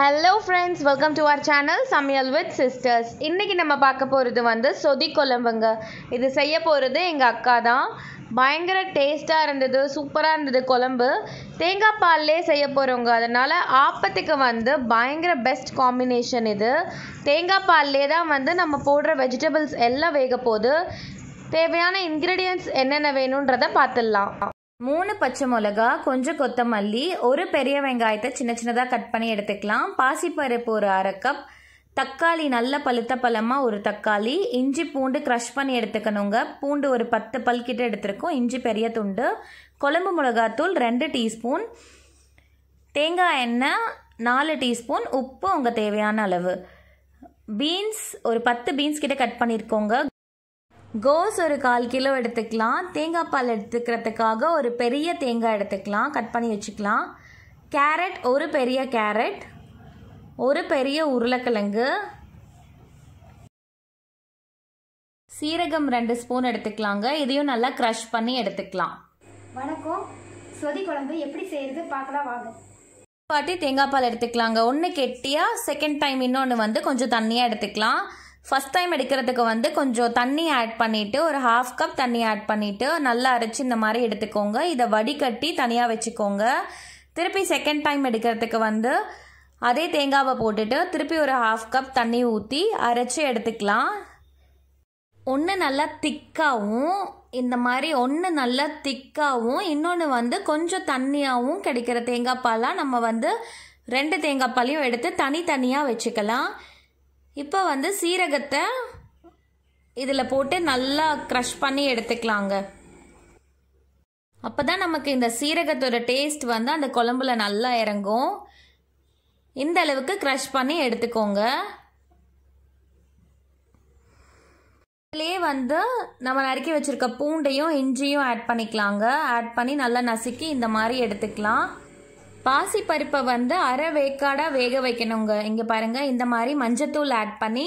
Hello friends welcome to our channel Samayal with sisters இன்றைக்கி நம்ம பார்க்க போகிறது வந்து சொதி குழம்புங்க இது செய்ய போகிறது எங்கள் அக்கா தான் பயங்கர டேஸ்ட்டாக இருந்தது சூப்பராக இருந்தது குழம்பு தேங்காய் பால்லே செய்ய போகிறவங்க அதனால் ஆப்பத்துக்கு வந்து பயங்கர பெஸ்ட் காம்பினேஷன் இது தேங்காய் பால்லே தான் வந்து நம்ம போடுற வெஜிடபிள்ஸ் எல்லாம் வேக போகுது தேவையான இன்க்ரீடியன்ட்ஸ் என்னென்ன வேணுன்றதை பார்த்துடலாம் மூணு பச்சை மிளகா கொஞ்சம் கொத்தமல்லி ஒரு பெரிய வெங்காயத்தை சின்ன சின்னதாக கட் பண்ணி எடுத்துக்கலாம் பாசிப்பருப்பு ஒரு அரை கப் தக்காளி நல்ல பழுத்த பழமாக ஒரு தக்காளி இஞ்சி பூண்டு க்ரஷ் பண்ணி எடுத்துக்கணுங்க பூண்டு ஒரு பத்து பல் கிட்ட எடுத்திருக்கோம் இஞ்சி பெரிய துண்டு குழம்பு மிளகாத்தூள் ரெண்டு டீஸ்பூன் தேங்காய் எண்ணெய் நாலு டீஸ்பூன் உப்பு உங்கள் தேவையான அளவு பீன்ஸ் ஒரு பத்து பீன்ஸ் கிட்ட கட் பண்ணியிருக்கோங்க கோஸ் ஒரு கால் கிலோ எடுத்துக்கலாம் தேங்காய் பால் எடுத்துக்கிறதுக்காக ஒரு பெரிய தேங்காய் எடுத்துக்கலாம் கட் பண்ணி வச்சுக்கலாம் கேரட் ஒரு பெரிய கேரட் ஒரு பெரிய உருளைக்கிழங்கு சீரகம் ரெண்டு ஸ்பூன் எடுத்துக்கலாங்க இதையும் நல்லா க்ரஷ் பண்ணி எடுத்துக்கலாம் வணக்கம் சொதி குழம்பு எப்படி செய்யறது பார்க்கலாம் வாங்க பாட்டி தேங்காய் பால் எடுத்துக்கலாங்க ஒன்று கெட்டியாக செகண்ட் டைம் இன்னொன்று வந்து கொஞ்சம் தண்ணியாக எடுத்துக்கலாம் ஃபஸ்ட் டைம் எடுக்கிறதுக்கு வந்து கொஞ்சம் தண்ணி ஆட் பண்ணிவிட்டு ஒரு ஹாஃப் கப் தண்ணி ஆட் பண்ணிவிட்டு நல்லா அரைச்சி இந்த மாதிரி எடுத்துக்கோங்க இதை வடிகட்டி தனியாக வச்சுக்கோங்க திருப்பி செகண்ட் டைம் எடுக்கிறதுக்கு வந்து அதே தேங்காவை போட்டுட்டு திருப்பி ஒரு ஹாஃப் கப் தண்ணி ஊற்றி அரைச்சி எடுத்துக்கலாம் ஒன்று நல்லா திக்காகவும் இந்த மாதிரி ஒன்று நல்லா திக்காகவும் இன்னொன்று வந்து கொஞ்சம் தண்ணியாகவும் கிடைக்கிற தேங்காய் பாலாக நம்ம வந்து ரெண்டு தேங்காய் பாலையும் எடுத்து தனித்தனியாக வச்சுக்கலாம் இப்போ வந்து சீரகத்தை இதில் போட்டு நல்லா க்ரஷ் பண்ணி எடுத்துக்கலாங்க அப்போ தான் நமக்கு இந்த சீரகத்தோட டேஸ்ட் வந்து அந்த குழம்புல நல்லா இறங்கும் இந்த அளவுக்கு க்ரஷ் பண்ணி எடுத்துக்கோங்க இதிலே வந்து நம்ம நறுக்கி வச்சுருக்க பூண்டையும் இஞ்சியும் ஆட் பண்ணிக்கலாங்க ஆட் பண்ணி நல்லா நசுக்கி இந்த மாதிரி எடுத்துக்கலாம் பாசி பருப்பை வந்து அரை வேக்காடாக வேக வைக்கணுங்க இங்கே பாருங்கள் இந்த மாதிரி மஞ்சத்தூள் ஆட் பண்ணி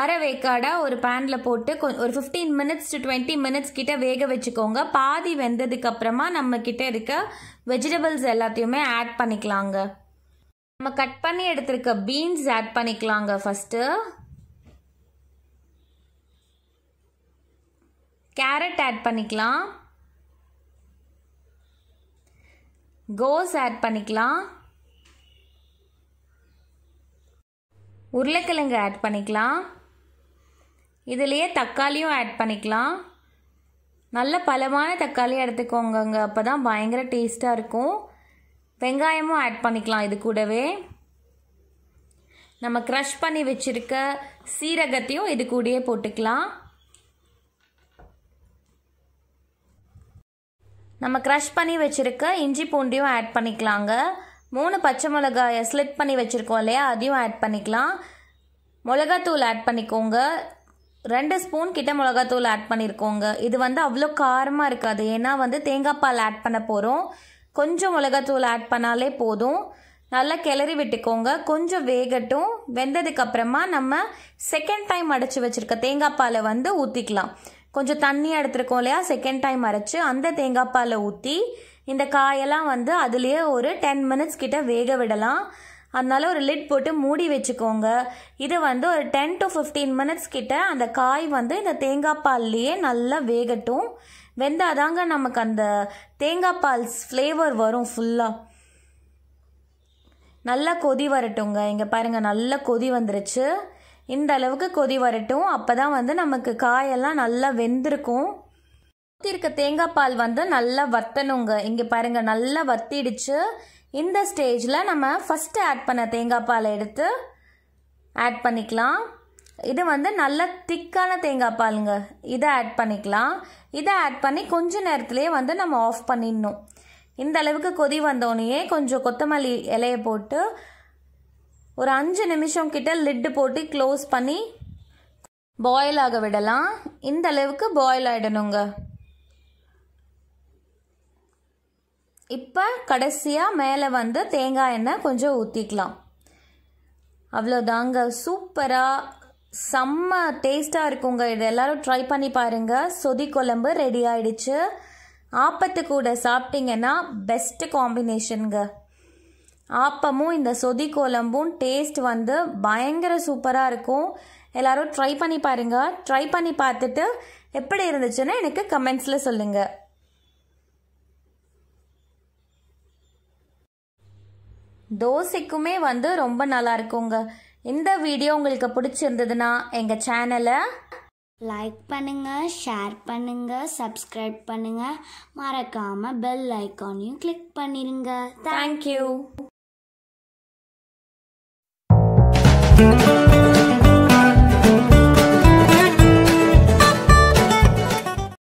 அரை வேக்காடாக ஒரு பேனில் போட்டு ஒரு fifteen minutes to twenty minutes கிட்ட வேக வச்சுக்கோங்க பாதி வெந்ததுக்கப்புறமா நம்ம கிட்ட இருக்க வெஜிடபிள்ஸ் எல்லாத்தையுமே ஆட் பண்ணிக்கலாங்க நம்ம கட் பண்ணி எடுத்திருக்க பீன்ஸ் ஆட் பண்ணிக்கலாங்க ஃபஸ்ட்டு கேரட் ஆட் பண்ணிக்கலாம் கோஸ் ஆட் பண்ணிக்கலாம் உருளைக்கிழங்கு ஆட் பண்ணிக்கலாம் இதுலேயே தக்காளியும் ஆட் பண்ணிக்கலாம் நல்ல பலமான தக்காளி எடுத்துக்கோங்க அப்போ தான் பயங்கர டேஸ்ட்டாக இருக்கும் வெங்காயமும் ஆட் பண்ணிக்கலாம் இது கூடவே நம்ம க்ரஷ் பண்ணி வச்சுருக்க சீரகத்தையும் இது கூடயே போட்டுக்கலாம் நம்ம க்ரஷ் பண்ணி வச்சுருக்க இஞ்சி பூண்டையும் ஆட் பண்ணிக்கலாங்க மூணு பச்சை மிளகாயை ஸ்லிட் பண்ணி வச்சுருக்கோம் இல்லையா அதையும் ஆட் பண்ணிக்கலாம் மிளகாத்தூள் ஆட் பண்ணிக்கோங்க ரெண்டு ஸ்பூன் கிட்ட மிளகாத்தூள் ஆட் பண்ணியிருக்கோங்க இது வந்து அவ்வளோ காரமாக இருக்காது ஏன்னா வந்து தேங்காய் பால் ஆட் பண்ண போகிறோம் கொஞ்சம் மிளகாத்தூள் ஆட் பண்ணாலே போதும் நல்லா கிளறி விட்டுக்கோங்க கொஞ்சம் வேகட்டும் வெந்ததுக்கப்புறமா நம்ம செகண்ட் டைம் அடைச்சி வச்சுருக்க தேங்காய் பாலை வந்து ஊற்றிக்கலாம் கொஞ்சம் தண்ணி எடுத்துருக்கோம் இல்லையா செகண்ட் டைம் அரைச்சி அந்த தேங்காய் பாலை ஊற்றி இந்த காயெல்லாம் வந்து அதுலேயே ஒரு டென் மினிட்ஸ் கிட்ட வேக விடலாம் அதனால ஒரு லிட் போட்டு மூடி வச்சுக்கோங்க இது வந்து ஒரு டென் டு ஃபிஃப்டீன் மினிட்ஸ் கிட்ட அந்த காய் வந்து இந்த தேங்காய் பால்லையே நல்லா வேகட்டும் வெந்தாதாங்க நமக்கு அந்த தேங்காய் பால் ஃப்ளேவர் வரும் ஃபுல்லாக நல்லா கொதி வரட்டுங்க இங்கே பாருங்கள் நல்லா கொதி வந்துருச்சு இந்த அளவுக்கு கொதி வரட்டும் அப்போ தான் வந்து நமக்கு காயெல்லாம் நல்லா வெந்திருக்கும் ஊற்றிருக்க தேங்காய் பால் வந்து நல்லா வத்தணுங்க இங்கே பாருங்கள் நல்லா வத்திடுச்சு இந்த ஸ்டேஜில் நம்ம ஃபஸ்ட்டு ஆட் பண்ண தேங்காய் பாலை எடுத்து ஆட் பண்ணிக்கலாம் இது வந்து நல்ல திக்கான தேங்காய் பாலுங்க இதை ஆட் பண்ணிக்கலாம் இதை ஆட் பண்ணி கொஞ்ச நேரத்துலேயே வந்து நம்ம ஆஃப் பண்ணிடணும் இந்த அளவுக்கு கொதி வந்தோடனேயே கொஞ்சம் கொத்தமல்லி இலையை போட்டு ஒரு அஞ்சு நிமிஷம் கிட்ட லிட்டு போட்டு க்ளோஸ் பண்ணி பாயில் ஆக விடலாம் இந்த அளவுக்கு பாயில் ஆகிடணுங்க இப்போ கடைசியாக மேலே வந்து தேங்காய் எண்ணெய் கொஞ்சம் ஊற்றிக்கலாம் அவ்வளோதாங்க சூப்பராக செம்ம டேஸ்ட்டாக இருக்குங்க இது எல்லோரும் ட்ரை பண்ணி பாருங்கள் சொதி குழம்பு ரெடி ஆயிடுச்சு ஆப்பத்து கூட சாப்பிட்டீங்கன்னா பெஸ்ட்டு காம்பினேஷனுங்க ஆப்பமும் இந்த சொதி கோலம்பும் டேஸ்ட் வந்து பயங்கர சூப்பராக இருக்கும் எல்லாரும் ட்ரை பண்ணி பாருங்கள் ட்ரை பண்ணி பார்த்துட்டு எப்படி இருந்துச்சுன்னு எனக்கு கமெண்ட்ஸில் சொல்லுங்கள் தோசைக்குமே வந்து ரொம்ப நல்லா இருக்குங்க இந்த வீடியோ உங்களுக்கு பிடிச்சிருந்ததுன்னா எங்கள் சேனலை லைக் பண்ணுங்கள் ஷேர் பண்ணுங்கள் சப்ஸ்கிரைப் பண்ணுங்கள் மறக்காமல் பெல் ஐக்கானையும் கிளிக் பண்ணிடுங்க தேங்க்யூ Thank you.